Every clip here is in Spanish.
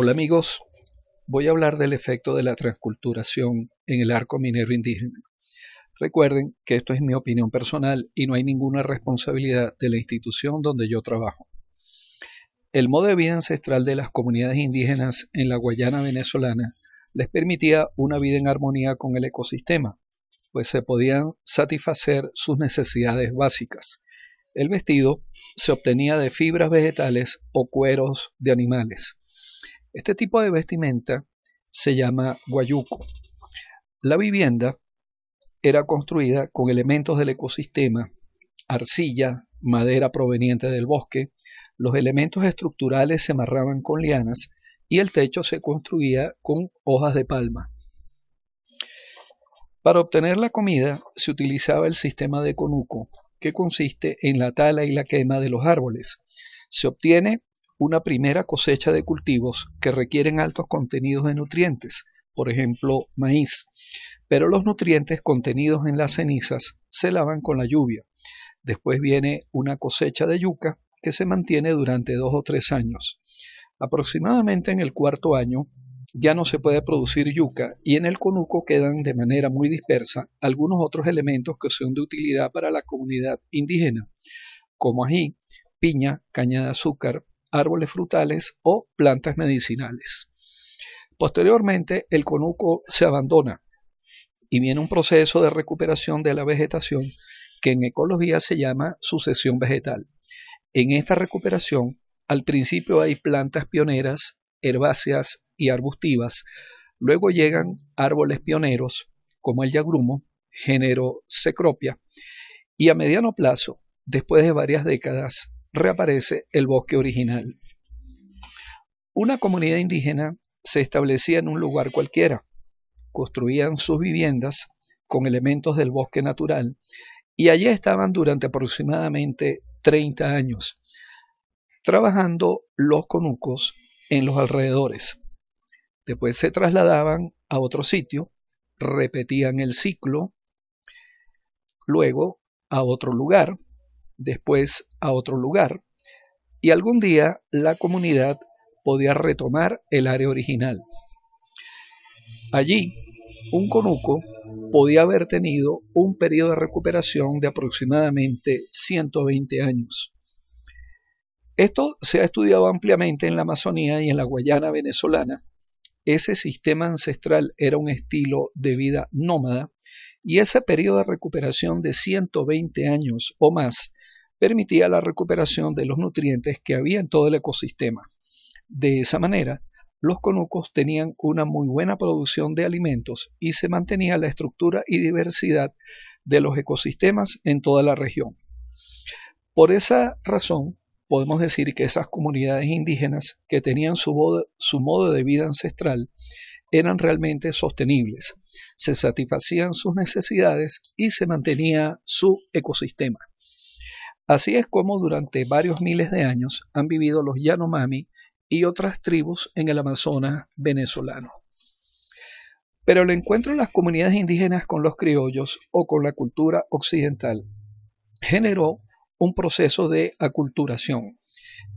Hola amigos, voy a hablar del efecto de la transculturación en el arco minero indígena. Recuerden que esto es mi opinión personal y no hay ninguna responsabilidad de la institución donde yo trabajo. El modo de vida ancestral de las comunidades indígenas en la Guayana venezolana les permitía una vida en armonía con el ecosistema, pues se podían satisfacer sus necesidades básicas. El vestido se obtenía de fibras vegetales o cueros de animales este tipo de vestimenta se llama guayuco. La vivienda era construida con elementos del ecosistema, arcilla, madera proveniente del bosque, los elementos estructurales se amarraban con lianas y el techo se construía con hojas de palma. Para obtener la comida se utilizaba el sistema de conuco, que consiste en la tala y la quema de los árboles. Se obtiene una primera cosecha de cultivos que requieren altos contenidos de nutrientes, por ejemplo maíz, pero los nutrientes contenidos en las cenizas se lavan con la lluvia. Después viene una cosecha de yuca que se mantiene durante dos o tres años. Aproximadamente en el cuarto año ya no se puede producir yuca y en el conuco quedan de manera muy dispersa algunos otros elementos que son de utilidad para la comunidad indígena, como ají, piña, caña de azúcar, árboles frutales o plantas medicinales. Posteriormente, el conuco se abandona y viene un proceso de recuperación de la vegetación que en ecología se llama sucesión vegetal. En esta recuperación, al principio hay plantas pioneras, herbáceas y arbustivas, luego llegan árboles pioneros como el yagrumo, género Cecropia, y a mediano plazo, después de varias décadas, reaparece el bosque original. Una comunidad indígena se establecía en un lugar cualquiera, construían sus viviendas con elementos del bosque natural y allí estaban durante aproximadamente 30 años, trabajando los conucos en los alrededores. Después se trasladaban a otro sitio, repetían el ciclo, luego a otro lugar después a otro lugar, y algún día la comunidad podía retomar el área original. Allí, un conuco podía haber tenido un periodo de recuperación de aproximadamente 120 años. Esto se ha estudiado ampliamente en la Amazonía y en la Guayana venezolana. Ese sistema ancestral era un estilo de vida nómada y ese periodo de recuperación de 120 años o más permitía la recuperación de los nutrientes que había en todo el ecosistema. De esa manera, los conucos tenían una muy buena producción de alimentos y se mantenía la estructura y diversidad de los ecosistemas en toda la región. Por esa razón, podemos decir que esas comunidades indígenas que tenían su, su modo de vida ancestral eran realmente sostenibles, se satisfacían sus necesidades y se mantenía su ecosistema. Así es como durante varios miles de años han vivido los Yanomami y otras tribus en el Amazonas venezolano. Pero el encuentro en las comunidades indígenas con los criollos o con la cultura occidental generó un proceso de aculturación.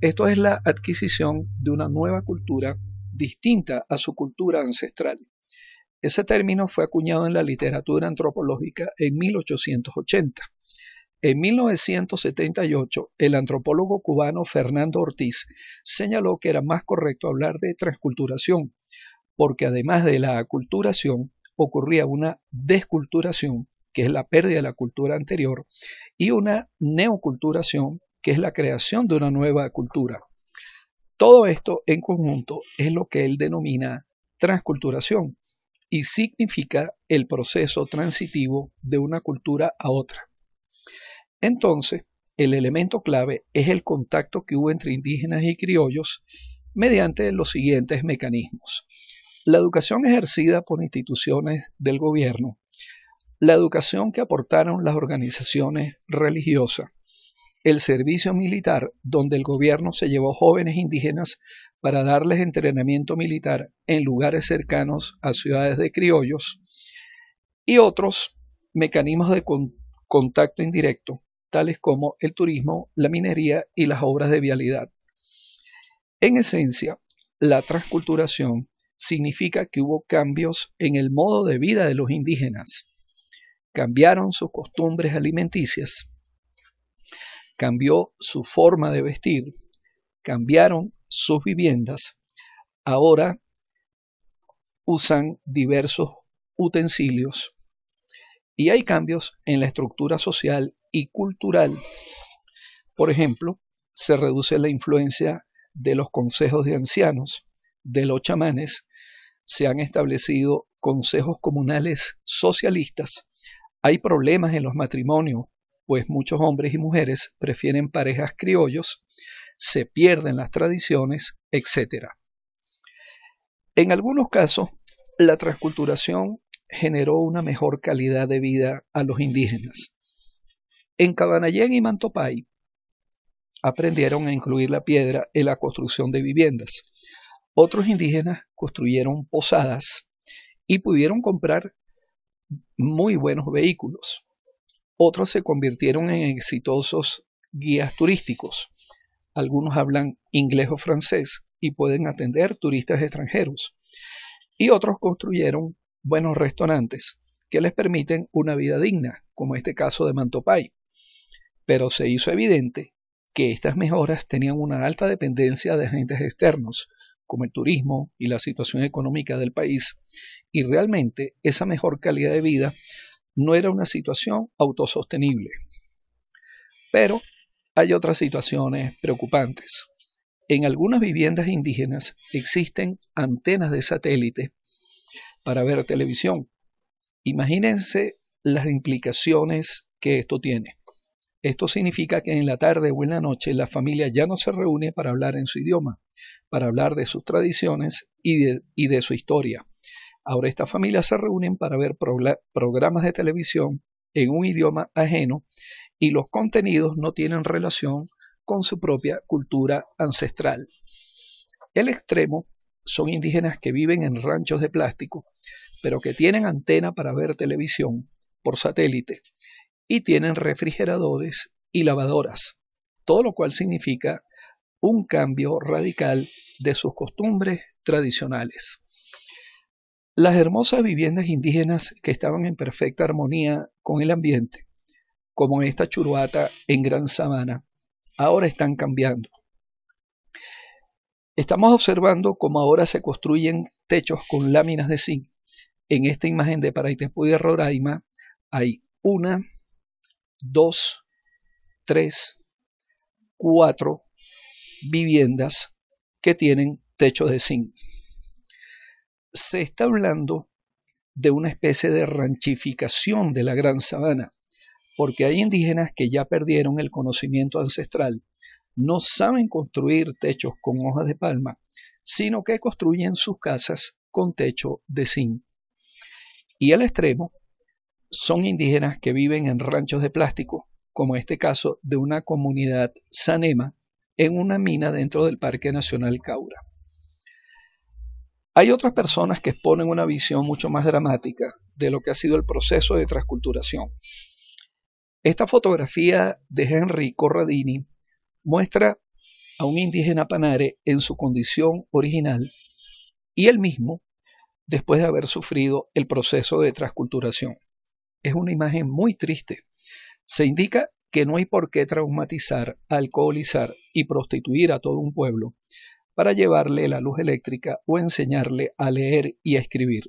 Esto es la adquisición de una nueva cultura distinta a su cultura ancestral. Ese término fue acuñado en la literatura antropológica en 1880. En 1978, el antropólogo cubano Fernando Ortiz señaló que era más correcto hablar de transculturación, porque además de la aculturación, ocurría una desculturación, que es la pérdida de la cultura anterior, y una neoculturación, que es la creación de una nueva cultura. Todo esto en conjunto es lo que él denomina transculturación y significa el proceso transitivo de una cultura a otra. Entonces, el elemento clave es el contacto que hubo entre indígenas y criollos mediante los siguientes mecanismos. La educación ejercida por instituciones del gobierno, la educación que aportaron las organizaciones religiosas, el servicio militar, donde el gobierno se llevó jóvenes indígenas para darles entrenamiento militar en lugares cercanos a ciudades de criollos, y otros mecanismos de contacto indirecto, tales como el turismo, la minería y las obras de vialidad. En esencia, la transculturación significa que hubo cambios en el modo de vida de los indígenas. Cambiaron sus costumbres alimenticias, cambió su forma de vestir, cambiaron sus viviendas. Ahora usan diversos utensilios y hay cambios en la estructura social y cultural. Por ejemplo, se reduce la influencia de los consejos de ancianos, de los chamanes, se han establecido consejos comunales socialistas, hay problemas en los matrimonios, pues muchos hombres y mujeres prefieren parejas criollos, se pierden las tradiciones, etc. En algunos casos, la transculturación generó una mejor calidad de vida a los indígenas. En Cabanayén y Mantopay aprendieron a incluir la piedra en la construcción de viviendas. Otros indígenas construyeron posadas y pudieron comprar muy buenos vehículos. Otros se convirtieron en exitosos guías turísticos. Algunos hablan inglés o francés y pueden atender turistas extranjeros. Y otros construyeron buenos restaurantes que les permiten una vida digna, como este caso de Mantopay pero se hizo evidente que estas mejoras tenían una alta dependencia de agentes externos, como el turismo y la situación económica del país, y realmente esa mejor calidad de vida no era una situación autosostenible. Pero hay otras situaciones preocupantes. En algunas viviendas indígenas existen antenas de satélite para ver televisión. Imagínense las implicaciones que esto tiene. Esto significa que en la tarde o en la noche la familia ya no se reúne para hablar en su idioma, para hablar de sus tradiciones y de, su historia. Ahora estas familias se reúnen para ver programas de televisión en un idioma ajeno y los contenidos no tienen relación con su propia cultura ancestral. El extremo son indígenas que viven en ranchos de plástico, pero que tienen antena para ver televisión por satélite y tienen refrigeradores y lavadoras, todo lo cual significa un cambio radical de sus costumbres tradicionales. Las hermosas viviendas indígenas que estaban en perfecta armonía con el ambiente, como esta churuata en Gran Sabana, ahora están cambiando. Estamos observando cómo ahora se construyen techos con láminas de zinc. En esta imagen de Paraitepuy de Roraima hay una, dos, tres, cuatro viviendas que tienen techo de zinc. Se está hablando de una especie de ranchificación de la gran sabana, porque hay indígenas que ya perdieron el conocimiento ancestral, no saben construir techos con hojas de palma, sino que construyen sus casas con techo de zinc. Y al extremo son indígenas que viven en ranchos de plástico, como este caso de una comunidad sanema en una mina dentro del Parque Nacional Caura. Hay otras personas que exponen una visión mucho más dramática de lo que ha sido el proceso de transculturación. Esta fotografía de Henry Corradini muestra a un indígena panare en su condición original y él mismo después de haber sufrido el proceso de transculturación es una imagen muy triste. Se indica que no hay por qué traumatizar, alcoholizar y prostituir a todo un pueblo para llevarle la luz eléctrica o enseñarle a leer y a escribir.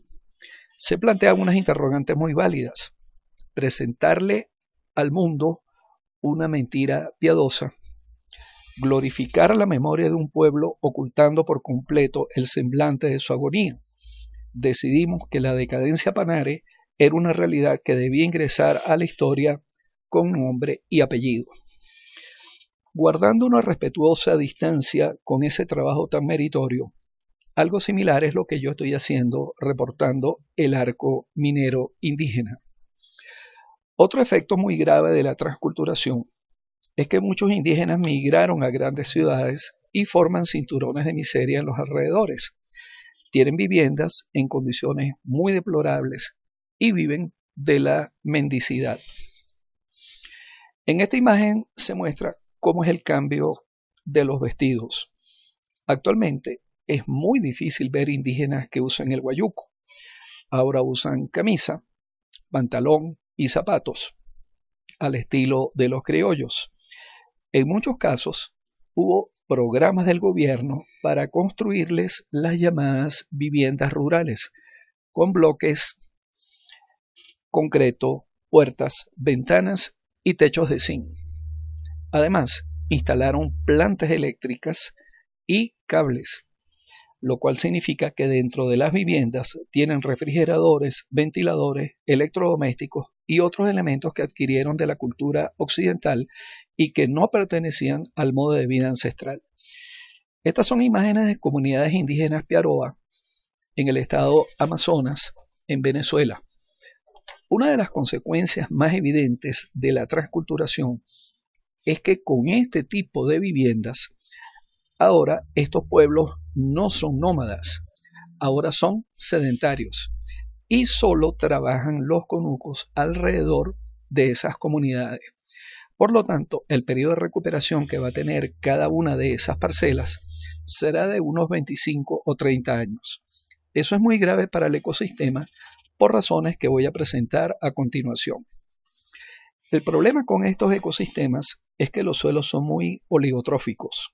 Se plantean unas interrogantes muy válidas. Presentarle al mundo una mentira piadosa, glorificar la memoria de un pueblo ocultando por completo el semblante de su agonía. Decidimos que la decadencia Panare era una realidad que debía ingresar a la historia con nombre y apellido. Guardando una respetuosa distancia con ese trabajo tan meritorio, algo similar es lo que yo estoy haciendo reportando el arco minero indígena. Otro efecto muy grave de la transculturación es que muchos indígenas migraron a grandes ciudades y forman cinturones de miseria en los alrededores. Tienen viviendas en condiciones muy deplorables, y viven de la mendicidad. En esta imagen se muestra cómo es el cambio de los vestidos. Actualmente es muy difícil ver indígenas que usan el guayuco. Ahora usan camisa, pantalón y zapatos, al estilo de los criollos. En muchos casos hubo programas del gobierno para construirles las llamadas viviendas rurales, con bloques concreto, puertas, ventanas y techos de zinc. Además, instalaron plantas eléctricas y cables, lo cual significa que dentro de las viviendas tienen refrigeradores, ventiladores, electrodomésticos y otros elementos que adquirieron de la cultura occidental y que no pertenecían al modo de vida ancestral. Estas son imágenes de comunidades indígenas Piaroa en el estado Amazonas, en Venezuela. Una de las consecuencias más evidentes de la transculturación es que con este tipo de viviendas, ahora estos pueblos no son nómadas, ahora son sedentarios y solo trabajan los conucos alrededor de esas comunidades. Por lo tanto, el periodo de recuperación que va a tener cada una de esas parcelas será de unos 25 o 30 años. Eso es muy grave para el ecosistema por razones que voy a presentar a continuación. El problema con estos ecosistemas es que los suelos son muy oligotróficos.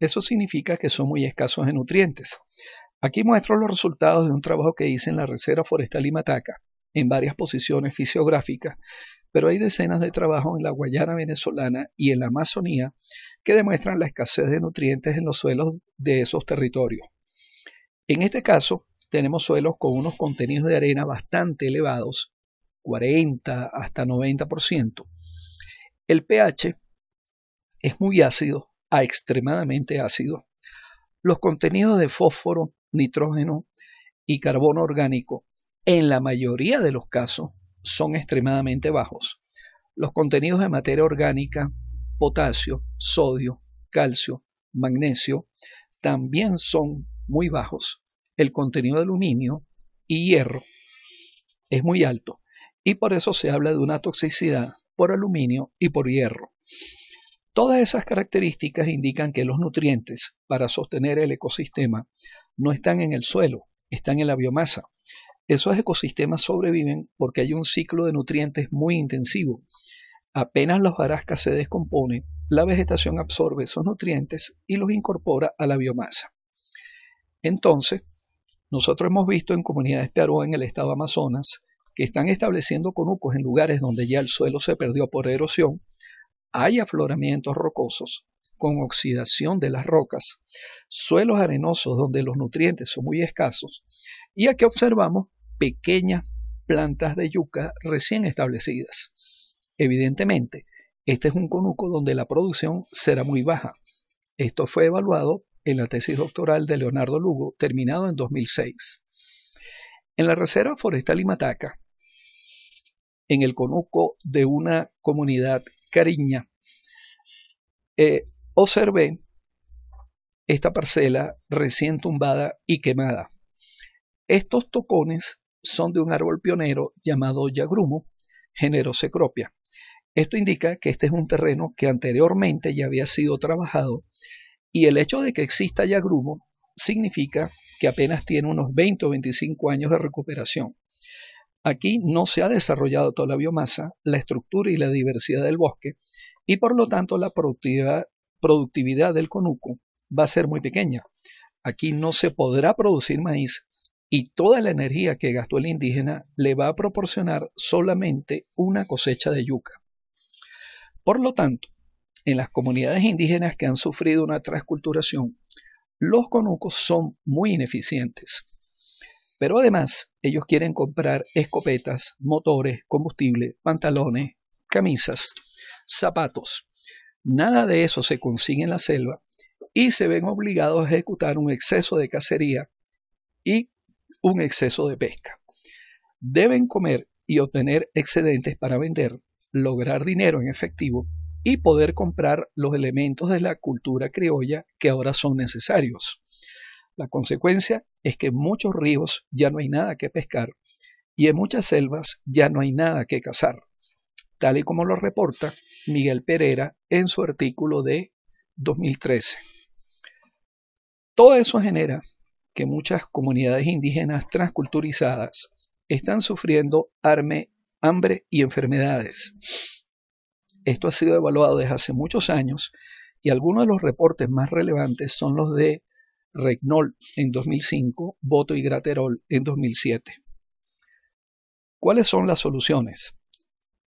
Eso significa que son muy escasos de nutrientes. Aquí muestro los resultados de un trabajo que hice en la Reserva Forestal Imataca, en varias posiciones fisiográficas, pero hay decenas de trabajos en la Guayana venezolana y en la Amazonía que demuestran la escasez de nutrientes en los suelos de esos territorios. En este caso, tenemos suelos con unos contenidos de arena bastante elevados, 40 hasta 90%. El pH es muy ácido a extremadamente ácido. Los contenidos de fósforo, nitrógeno y carbono orgánico en la mayoría de los casos son extremadamente bajos. Los contenidos de materia orgánica, potasio, sodio, calcio, magnesio, también son muy bajos el contenido de aluminio y hierro es muy alto y por eso se habla de una toxicidad por aluminio y por hierro. Todas esas características indican que los nutrientes para sostener el ecosistema no están en el suelo, están en la biomasa. Esos ecosistemas sobreviven porque hay un ciclo de nutrientes muy intensivo. Apenas los hojarasca se descomponen, la vegetación absorbe esos nutrientes y los incorpora a la biomasa. Entonces, nosotros hemos visto en comunidades Piaró en el estado Amazonas que están estableciendo conucos en lugares donde ya el suelo se perdió por erosión, hay afloramientos rocosos con oxidación de las rocas, suelos arenosos donde los nutrientes son muy escasos, y aquí observamos pequeñas plantas de yuca recién establecidas. Evidentemente, este es un conuco donde la producción será muy baja. Esto fue evaluado en la tesis doctoral de Leonardo Lugo, terminado en 2006. En la Reserva Forestal Imataca, en el conuco de una comunidad cariña, eh, observé esta parcela recién tumbada y quemada. Estos tocones son de un árbol pionero llamado yagrumo, género Cecropia. Esto indica que este es un terreno que anteriormente ya había sido trabajado y el hecho de que exista ya grumo significa que apenas tiene unos 20 o 25 años de recuperación. Aquí no se ha desarrollado toda la biomasa, la estructura y la diversidad del bosque, y por lo tanto la productividad del conuco va a ser muy pequeña. Aquí no se podrá producir maíz y toda la energía que gastó el indígena le va a proporcionar solamente una cosecha de yuca. Por lo tanto, en las comunidades indígenas que han sufrido una transculturación, los conucos son muy ineficientes. Pero además, ellos quieren comprar escopetas, motores, combustible, pantalones, camisas, zapatos. Nada de eso se consigue en la selva y se ven obligados a ejecutar un exceso de cacería y un exceso de pesca. Deben comer y obtener excedentes para vender, lograr dinero en efectivo y poder comprar los elementos de la cultura criolla que ahora son necesarios. La consecuencia es que en muchos ríos ya no hay nada que pescar y en muchas selvas ya no hay nada que cazar, tal y como lo reporta Miguel Pereira en su artículo de 2013. Todo eso genera que muchas comunidades indígenas transculturizadas están sufriendo arme, hambre y enfermedades esto ha sido evaluado desde hace muchos años y algunos de los reportes más relevantes son los de Regnol en 2005, Boto y Graterol en 2007. ¿Cuáles son las soluciones?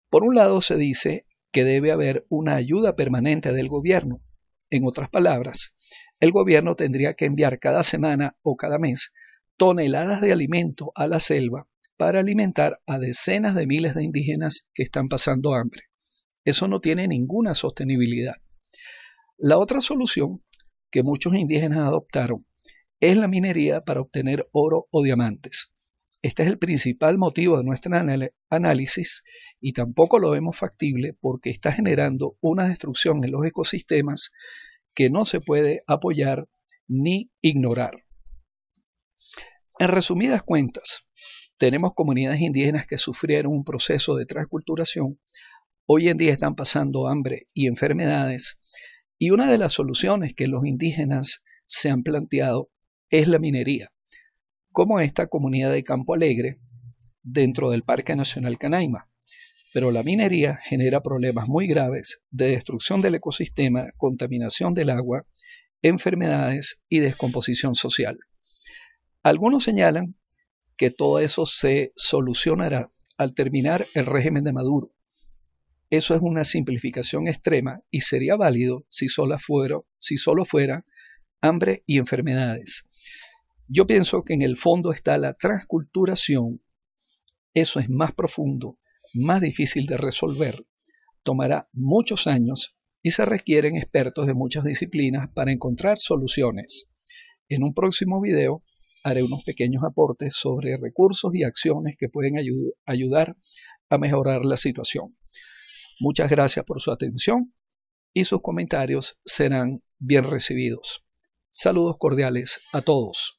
Por un lado se dice que debe haber una ayuda permanente del gobierno. En otras palabras, el gobierno tendría que enviar cada semana o cada mes toneladas de alimento a la selva para alimentar a decenas de miles de indígenas que están pasando hambre. Eso no tiene ninguna sostenibilidad. La otra solución que muchos indígenas adoptaron es la minería para obtener oro o diamantes. Este es el principal motivo de nuestro análisis y tampoco lo vemos factible porque está generando una destrucción en los ecosistemas que no se puede apoyar ni ignorar. En resumidas cuentas, tenemos comunidades indígenas que sufrieron un proceso de transculturación hoy en día están pasando hambre y enfermedades. Y una de las soluciones que los indígenas se han planteado es la minería, como esta comunidad de Campo Alegre dentro del Parque Nacional Canaima. Pero la minería genera problemas muy graves de destrucción del ecosistema, contaminación del agua, enfermedades y descomposición social. Algunos señalan que todo eso se solucionará al terminar el régimen de Maduro, eso es una simplificación extrema y sería válido si solo, fuera, si solo fuera hambre y enfermedades. Yo pienso que en el fondo está la transculturación. Eso es más profundo, más difícil de resolver. Tomará muchos años y se requieren expertos de muchas disciplinas para encontrar soluciones. En un próximo video haré unos pequeños aportes sobre recursos y acciones que pueden ayudar a mejorar la situación. Muchas gracias por su atención y sus comentarios serán bien recibidos. Saludos cordiales a todos.